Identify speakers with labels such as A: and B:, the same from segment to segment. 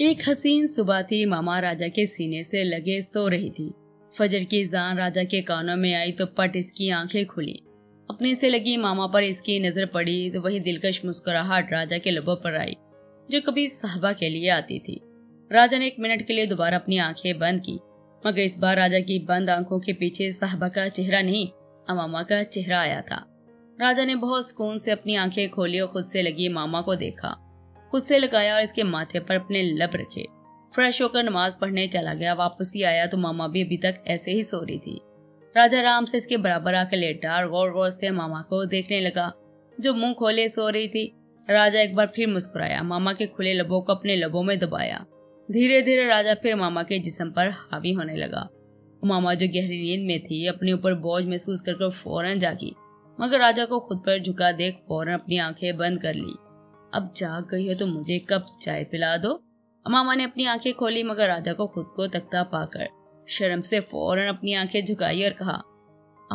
A: एक हसीन सुबह थी मामा राजा के सीने से लगे सो रही थी फजर की जान राजा के कानों में आई तो पट इसकी आंखें खुली अपने से लगी मामा पर इसकी नजर पड़ी तो वही दिलकश मुस्कुराहट राजा के लबों पर आई जो कभी साहबा के लिए आती थी राजा ने एक मिनट के लिए दोबारा अपनी आंखें बंद की मगर इस बार राजा की बंद आंखों के पीछे साहबा का चेहरा नहीं अमामा का चेहरा आया था राजा ने बहुत सुकून से अपनी आंखें खोली और खुद से लगी मामा को देखा खुद से लगाया और इसके माथे पर अपने लब रखे फ्रेश होकर नमाज पढ़ने चला गया वापसी आया तो मामा भी अभी तक ऐसे ही सो रही थी राजा राम से इसके बराबर आकर लेटा और गौर गौर से मामा को देखने लगा जो मुंह खोले सो रही थी राजा एक बार फिर मुस्कुराया मामा के खुले लबों को अपने लबों में दबाया धीरे धीरे राजा फिर मामा के जिसम पर हावी होने लगा मामा जो गहरी नींद में थी अपने ऊपर बोझ महसूस कर फौरन जागी मगर राजा को खुद पर झुका देख फौरन अपनी आंखें बंद कर ली अब जाग गई हो तो मुझे कब चाय पिला दो मामा ने अपनी आंखें खोली मगर राजा को खुद को तकता पाकर शर्म से फौरन अपनी आंखें झुकाई और कहा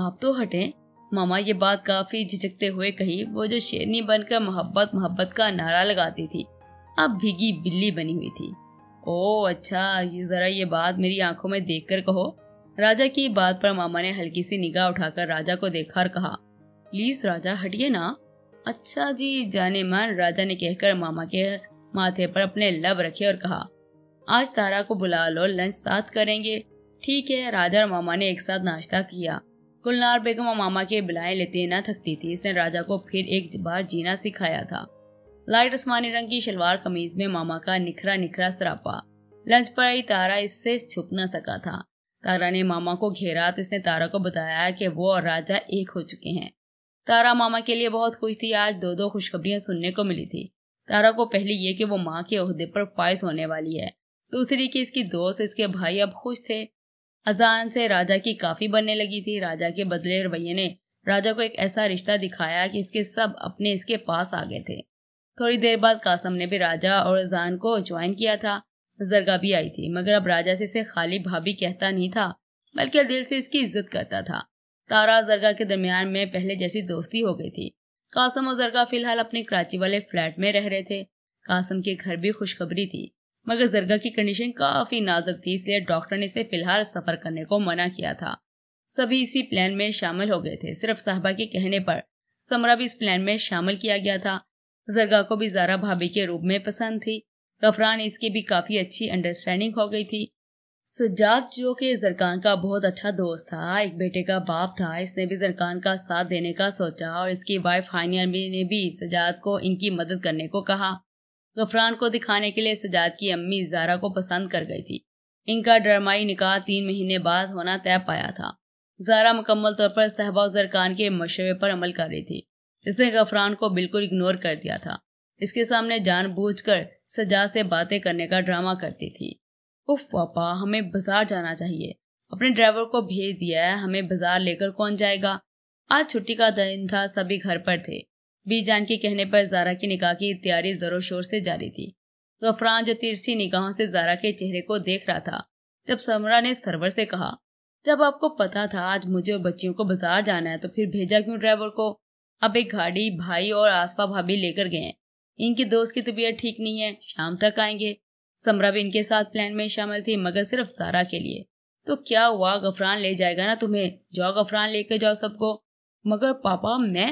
A: आप तो हटें मामा ये बात काफी झिझकते हुए कही वो जो शेरनी बनकर मोहब्बत मोहब्बत का नारा लगाती थी अब भीगी बिल्ली बनी हुई थी ओ अच्छा ये जरा ये बात मेरी आंखों में देख कर कहो राजा की बात पर मामा ने हल्की सी निगाह उठाकर राजा को देखा और कहा प्लीज राजा हटिए ना अच्छा जी जाने मान राजा ने कहकर मामा के माथे पर अपने लब रखे और कहा आज तारा को बुला लो लंच साथ करेंगे ठीक है राजा और मामा ने एक साथ नाश्ता किया गुलनार बेगम और मामा के बुलाए लेते ना थकती थी इसने राजा को फिर एक बार जीना सिखाया था लाइट आसमानी रंग की शलवार कमीज में मामा का निखरा निखरा सरापा लंच पर आई तारा इससे छुप न सका था तारा ने मामा को घेरा तो इसने तारा को बताया कि वो और राजा एक हो चुके हैं तारा मामा के लिए बहुत खुश थी आज दो दो खुशखबरियां सुनने को मिली थी तारा को पहली ये कि वो माँ के अहदे पर फायस होने वाली है दूसरी कि इसकी दोस्त इसके भाई अब खुश थे अजान से राजा की काफी बनने लगी थी राजा के बदले रवैये ने राजा को एक ऐसा रिश्ता दिखाया कि इसके सब अपने इसके पास आ गए थे थोड़ी देर बाद कासम ने भी राजा और अजान को ज्वाइन किया था जरगा भी आई थी मगर अब राजा से इसे खाली भाभी कहता नहीं था बल्कि दिल से इसकी इज्जत करता था तारा जरगा के दरमियान में पहले जैसी दोस्ती हो गई थी कासम और जरगा फिलहाल अपने कराची वाले फ्लैट में रह रहे थे कासम के घर भी खुशखबरी थी मगर जरगा की कंडीशन काफी नाजुक थी इसलिए डॉक्टर ने इसे फिलहाल सफर करने को मना किया था सभी इसी प्लान में शामिल हो गए थे सिर्फ साहबा के कहने पर समरा भी इस प्लान में शामिल किया गया था जरगा को भी जारा भाभी के रूप में पसंद थी गफरान इसकी भी काफी अच्छी अंडरस्टैंडिंग हो गई थी सज्जाद जो कि जरकान का बहुत अच्छा दोस्त था एक बेटे का बाप था इसने भी जरकान का साथ देने का सोचा और इसकी वाइफ हानिया ने भी सजाद को इनकी मदद करने को कहा गफरान को दिखाने के लिए सजाद की अम्मी जारा को पसंद कर गई थी इनका ड्रामाई निकाह तीन महीने बाद होना तय पाया था जारा मुकम्मल तौर पर सहबा जरकान के मशवरे पर अमल कर रही थी इसने गफरान को बिल्कुल इग्नोर कर दिया था इसके सामने जानबूझकर सजाद से बातें करने का ड्रामा करती थी उफ पापा हमें बाजार जाना चाहिए अपने ड्राइवर को भेज दिया है हमें बाजार लेकर कौन जाएगा आज छुट्टी का दिन था सभी घर पर थे बीजान के कहने पर जारा की निकाह की तैयारी जोरों शोर से जारी थी गफरान जो तिरसी निगाहों से जारा के चेहरे को देख रहा था जब समरा ने सरवर से कहा जब आपको पता था आज मुझे और बच्चियों को बाजार जाना है तो फिर भेजा क्यों ड्राइवर को अब एक गाड़ी भाई और आसपा भाभी लेकर गए इनके दोस्त की तबीयत ठीक नहीं है शाम तक आएंगे समरा भी इनके साथ प्लान में शामिल थी मगर सिर्फ सारा के लिए तो क्या हुआ गफरान ले जाएगा ना तुम्हें जाओ गफरान लेके जाओ सबको मगर पापा मैं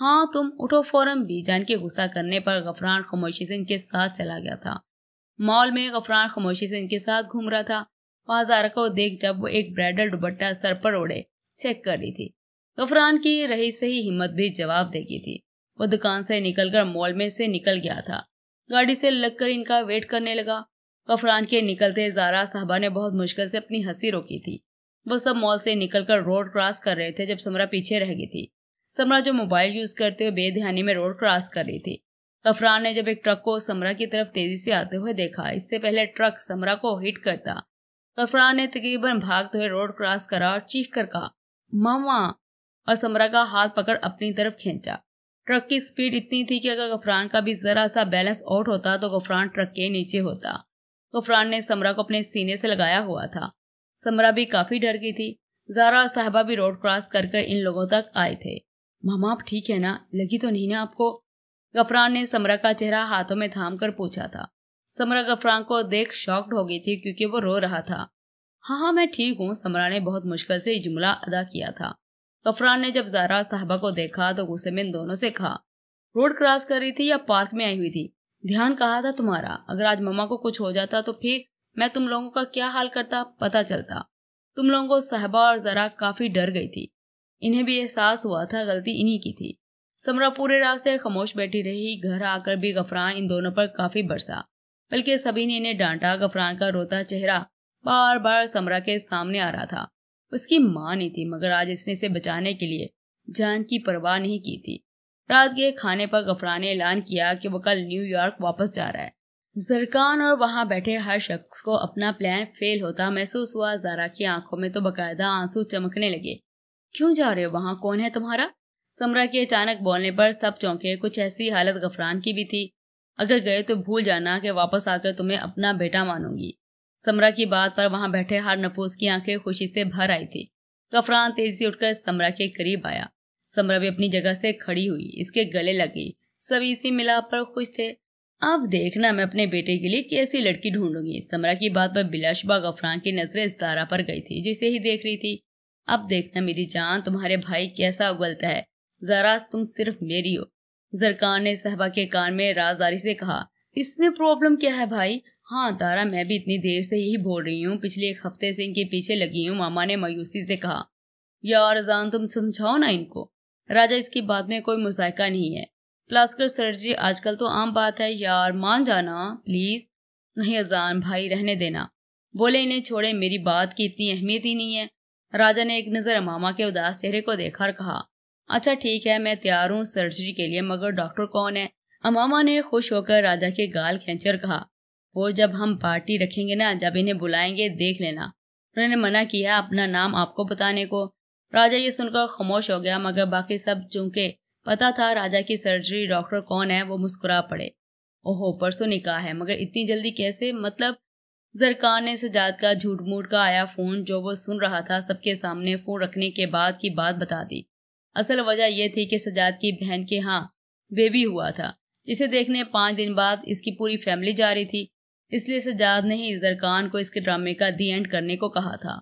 A: हाँ तुम उठो फौरन बीजान के गुस्सा करने पर गफरान खामोशी से इनके साथ चला गया था मॉल में गफरान खामोशी से इनके साथ घूम रहा था वहां जारा को देख जब वो एक ब्राइडल दुपट्टा सर पर ओढ़े चेक कर रही थी गफरान की रही सही हिम्मत भी जवाब देगी थी वो दुकान से निकलकर मॉल में से निकल गया था गाड़ी से लगकर इनका वेट करने लगा कफरान के निकलते जारा साहबा ने बहुत मुश्किल से अपनी हंसी रोकी थी वो सब मॉल से निकलकर रोड क्रॉस कर रहे थे जब समरा पीछे रह गई थी समरा जो मोबाइल यूज करते हुए बेध्यानी में रोड क्रॉस कर रही थी कफरान ने जब एक ट्रक को समरा की तरफ तेजी से आते हुए देखा इससे पहले ट्रक समरा को हिट करता कफरान ने तकरीबन भागते हुए रोड क्रॉस करा और चीख कर कहा मामा और समरा का हाथ पकड़ अपनी तरफ खींचा ट्रक की स्पीड इतनी थी कि अगर गफरान का भी जरा सा बैलेंस आउट होता तो गफरान ट्रक के नीचे होता गफरान ने समरा को अपने सीने से लगाया हुआ था समरा भी काफी डर गई थी जारा और साहबा भी रोड क्रॉस कर कर इन लोगों तक आए थे मामा आप ठीक है ना लगी तो नहीं ना आपको गफरान ने समरा का चेहरा हाथों में थाम कर पूछा था समरा गफरान को देख शॉक्ड हो गई थी क्योंकि वो रो रहा था हाँ हाँ मैं ठीक हूँ समरा ने बहुत मुश्किल से जुमला अदा किया था गफरान ने जब जारा साहबा को देखा तो गुस्से में इन दोनों से कहा रोड क्रॉस कर रही थी या पार्क में आई हुई थी ध्यान कहा था तुम्हारा अगर आज मम्मा को कुछ हो जाता तो फिर मैं तुम लोगों का क्या हाल करता पता चलता तुम लोगों को साहबा और जरा काफी डर गई थी इन्हें भी एहसास हुआ था गलती इन्हीं की थी समरा पूरे रास्ते खामोश बैठी रही घर आकर भी गफरान इन दोनों पर काफी बरसा बल्कि सभी ने इन्हें डांटा गफरान का रोता चेहरा बार बार समरा के सामने आ रहा था उसकी माँ नहीं थी मगर आज इसने इसे बचाने के लिए जान की परवाह नहीं की थी रात के खाने पर गफरा ने ऐलान किया कि वो कल न्यूयॉर्क वापस जा रहा है जरकान और वहां बैठे हर शख्स को अपना प्लान फेल होता महसूस हुआ जारा की आंखों में तो बकायदा आंसू चमकने लगे क्यों जा रहे हो वहां कौन है तुम्हारा समरा के अचानक बोलने पर सब चौंके कुछ ऐसी हालत गफरान की भी थी अगर गए तो भूल जाना कि वापस आकर तुम्हें अपना बेटा मानूंगी समरा की बात पर वहां बैठे हर नफूस की आंखें खुशी से भर आई थी गफरान तेजी से उठकर समरा के करीब आया समरा भी अपनी जगह से खड़ी हुई इसके गले लगी सभी इसी मिलाप पर खुश थे अब देखना मैं अपने बेटे के लिए कैसी लड़की ढूंढूंगी समरा की बात पर बिलाशबा गफरान की नजरें इस पर गई थी जो इसे ही देख रही थी अब देखना मेरी जान तुम्हारे भाई कैसा उगलता है जरा तुम सिर्फ मेरी हो जरकान ने सहबा के कान में राजदारी से कहा इसमें प्रॉब्लम क्या है भाई हाँ तारा मैं भी इतनी देर से यही बोल रही हूँ पिछले एक हफ्ते से इनके पीछे लगी हूँ मामा ने मायूसी से कहा यार अजान तुम समझाओ ना इनको राजा इसकी बात में कोई मुजायका नहीं है प्लास्कर सर जी आजकल तो आम बात है यार मान जाना प्लीज नहीं अजान भाई रहने देना बोले इन्हें छोड़े मेरी बात की इतनी अहमियत ही नहीं है राजा ने एक नज़र मामा के उदास चेहरे को देखा और कहा अच्छा ठीक है मैं तैयार हूँ सर्जरी के लिए मगर डॉक्टर कौन है अमामा ने खुश होकर राजा के गाल और कहा वो जब हम पार्टी रखेंगे ना जब इन्हें बुलाएंगे देख लेना उन्होंने मना किया अपना नाम आपको बताने को राजा ये सुनकर खामोश हो गया मगर बाकी सब चूंकि पता था राजा की सर्जरी डॉक्टर कौन है वो मुस्कुरा पड़े ओहो परसों निकाह है मगर इतनी जल्दी कैसे मतलब जरकान ने सजाद का झूठ मूठ का आया फोन जो वो सुन रहा था सबके सामने फोन रखने के बाद की बात बता दी असल वजह यह थी कि सजाद की बहन के हाँ बेबी हुआ था इसे देखने पांच दिन बाद इसकी पूरी फैमिली जा रही थी इसलिए सजाद ने ही दरकान को इसके ड्रामे का दी एंड करने को कहा था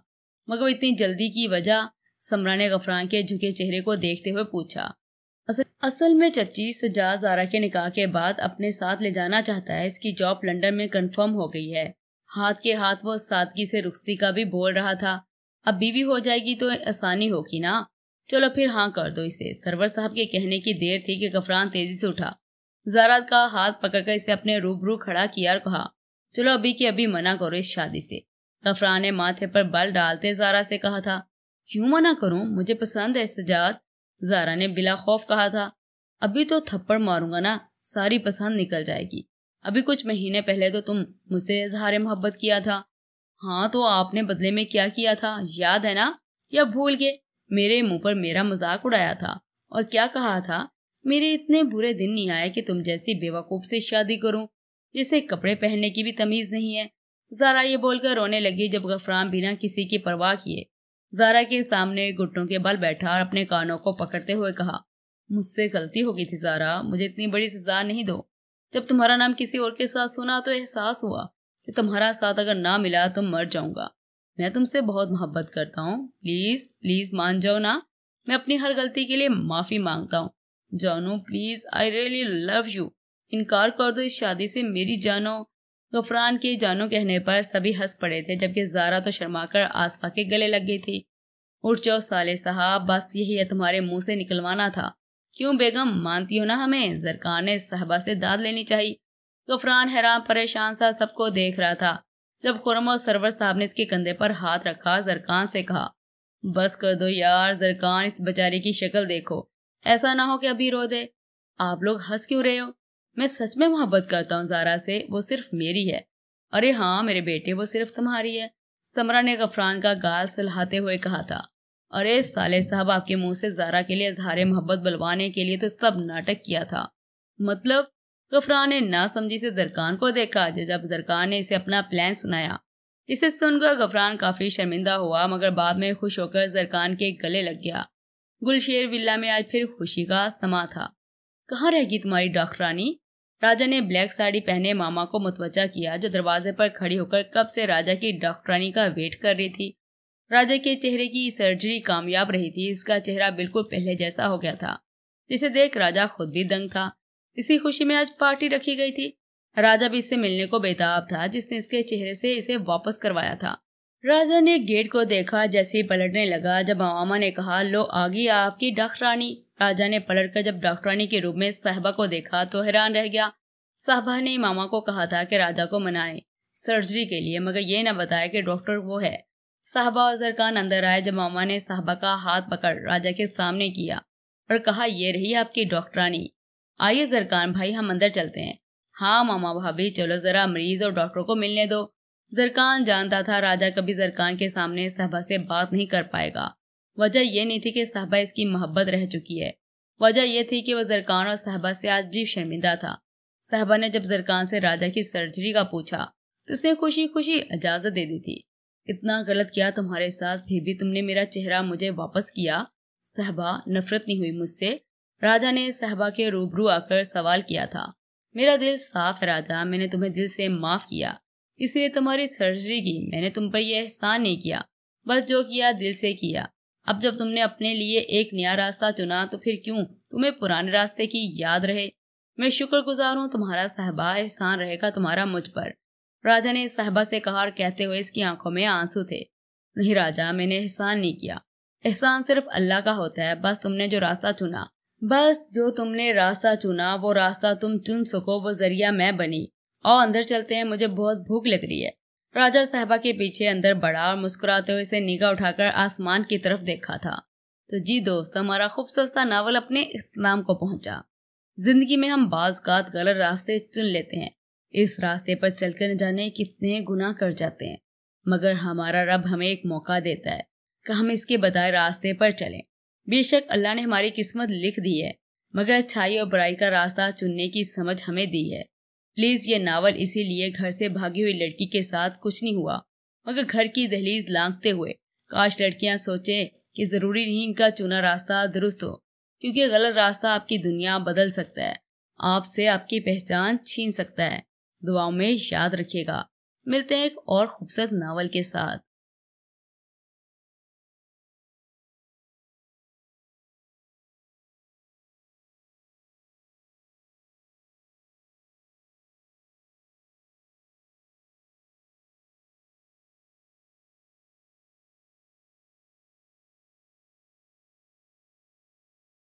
A: मगर इतनी जल्दी की वजह समरा ने गफरान के झुके चेहरे को देखते हुए पूछा असल, असल में चची सजाद जारा के निकाह के बाद अपने साथ ले जाना चाहता है इसकी जॉब लंडन में कंफर्म हो गई है हाथ के हाथ वो सादगी से रुखती का भी बोल रहा था अब बीवी हो जाएगी तो आसानी होगी ना चलो फिर हाँ कर दो इसे सरवर साहब के कहने की देर थी कि गफरान तेजी से उठा जारात का हाथ पकड़कर इसे अपने रूबरू खड़ा किया और कहा चलो अभी की अभी मना करो इस शादी से तफरा ने माथे पर बल डालते जारा से कहा था क्यों मना करूं मुझे पसंद है सजात जारा ने बिला खौफ कहा था अभी तो थप्पड़ मारूंगा ना सारी पसंद निकल जाएगी अभी कुछ महीने पहले तो तुम मुझसे इजहार मोहब्बत किया था हाँ तो आपने बदले में क्या किया था याद है ना या भूल गए मेरे मुंह पर मेरा मजाक उड़ाया था और क्या कहा था मेरे इतने बुरे दिन नहीं आए कि तुम जैसी बेवकूफ से शादी करूं जिसे कपड़े पहनने की भी तमीज नहीं है जारा ये बोलकर रोने लगी जब गफराम बिना किसी की परवाह किए जारा के सामने घुटनों के बल बैठा और अपने कानों को पकड़ते हुए कहा मुझसे गलती हो गई थी जारा मुझे इतनी बड़ी सजा नहीं दो जब तुम्हारा नाम किसी और के साथ सुना तो एहसास हुआ कि तुम्हारा साथ अगर ना मिला तो मर जाऊंगा मैं तुमसे बहुत मोहब्बत करता हूँ प्लीज प्लीज मान जाओ ना मैं अपनी हर गलती के लिए माफी मांगता हूँ जानो please I really love you इनकार कर दो इस शादी से मेरी जानो गफरान के जानो कहने पर सभी हंस पड़े थे जबकि जारा तो शर्माकर आसफा के गले लग गई थी उठ जाओ साले साहब बस यही है तुम्हारे मुंह से निकलवाना था क्यों बेगम मानती हो ना हमें जरकान ने साहबा से दाद लेनी चाहिए गफरान हैरान परेशान सा सबको देख रहा था जब खुरम और सरवर साहब ने इसके कंधे पर हाथ रखा जरकान से कहा बस कर दो यार जरकान इस बेचारे की शक्ल देखो ऐसा ना हो कि अभी रो दे आप लोग हंस क्यों रहे हो मैं सच में मोहब्बत करता हूँ जारा से वो सिर्फ मेरी है अरे हाँ मेरे बेटे वो सिर्फ तुम्हारी है समरा ने गफरान का गाल सुलहाते हुए कहा था अरे साले साहब आपके मुंह से जारा के लिए इजहार मोहब्बत बुलवाने के लिए तो सब नाटक किया था मतलब गफरान ने ना समझी से दरकान को देखा जब दरकान ने इसे अपना प्लान सुनाया इसे सुनकर गफरान काफी शर्मिंदा हुआ मगर बाद में खुश होकर जरकान के गले लग गया गुलशेर विला में आज फिर खुशी का समा था कहाँ रहेगी तुम्हारी डॉक्टरानी राजा ने ब्लैक साड़ी पहने मामा को मतवचा किया जो दरवाजे पर खड़ी होकर कब से राजा की डॉक्टरानी का वेट कर रही थी राजा के चेहरे की सर्जरी कामयाब रही थी इसका चेहरा बिल्कुल पहले जैसा हो गया था जिसे देख राजा खुद भी दंग था इसी खुशी में आज पार्टी रखी गई थी राजा भी इससे मिलने को बेताब था जिसने इसके चेहरे से इसे वापस करवाया था राजा ने गेट को देखा जैसे ही पलटने लगा जब मामा ने कहा लो आगे आपकी डॉक्टरानी राजा ने पलट कर जब डॉक्टरानी के रूप में साहबा को देखा तो हैरान रह गया साहबा ने मामा को कहा था कि राजा को मनाए सर्जरी के लिए मगर ये न बताया कि डॉक्टर वो है साहबा और जरकान अंदर आए जब मामा ने साहबा का हाथ पकड़ राजा के सामने किया और कहा ये रही आपकी डॉक्टरानी आइए जरकान भाई हम अंदर चलते हैं हाँ मामा भाभी चलो जरा मरीज और डॉक्टर को मिलने दो जरकान जानता था राजा कभी जरकान के सामने सहबा से बात नहीं कर पाएगा वजह यह नहीं थी कि सहबा इसकी मोहब्बत रह चुकी है वजह यह थी कि वह जरकान और सहबा से आज भी शर्मिंदा था सहबा ने जब जरकान से राजा की सर्जरी का पूछा तो उसने खुशी खुशी इजाजत दे दी थी इतना गलत किया तुम्हारे साथ फिर भी तुमने मेरा चेहरा मुझे वापस किया सहबा नफरत नहीं हुई मुझसे राजा ने सहबा के रूबरू आकर सवाल किया था मेरा दिल साफ है राजा मैंने तुम्हें दिल से माफ किया इसलिए तुम्हारी सर्जरी की मैंने तुम पर यह एहसान नहीं किया बस जो किया दिल से किया अब जब तुमने अपने लिए एक नया रास्ता चुना तो फिर क्यों तुम्हें पुराने रास्ते की याद रहे मैं शुक्रगुजार हूँ तुम्हारा साहबा एहसान रहेगा तुम्हारा मुझ पर राजा ने साहबा से कहा और कहते हुए इसकी आंखों में आंसू थे नहीं राजा मैंने एहसान नहीं किया एहसान सिर्फ अल्लाह का होता है बस तुमने जो रास्ता चुना बस जो तुमने रास्ता चुना वो रास्ता तुम चुन सको वो जरिया मैं बनी और अंदर चलते हैं मुझे बहुत भूख लग रही है राजा साहबा के पीछे अंदर बड़ा और मुस्कुराते हुए से निगाह उठाकर आसमान की तरफ देखा था तो जी दोस्त हमारा खूबसूरत सा नावल अपने इख्ताम को पहुंचा जिंदगी में हम बाजात गलत रास्ते चुन लेते हैं इस रास्ते पर चलकर न जाने कितने गुना कर जाते हैं मगर हमारा रब हमें एक मौका देता है कि हम इसके बताए रास्ते पर चलें बेशक अल्लाह ने हमारी किस्मत लिख दी है मगर अच्छाई और बुराई का रास्ता चुनने की समझ हमें दी है प्लीज ये नावल इसीलिए घर से भागी हुई लड़की के साथ कुछ नहीं हुआ मगर घर की दहलीज लांगते हुए काश लड़कियां सोचे कि जरूरी नहीं इनका चुना रास्ता दुरुस्त हो क्योंकि गलत रास्ता आपकी दुनिया बदल सकता है आपसे आपकी पहचान छीन सकता है दुआओं में याद रखिएगा मिलते हैं एक और खूबसूरत नावल के साथ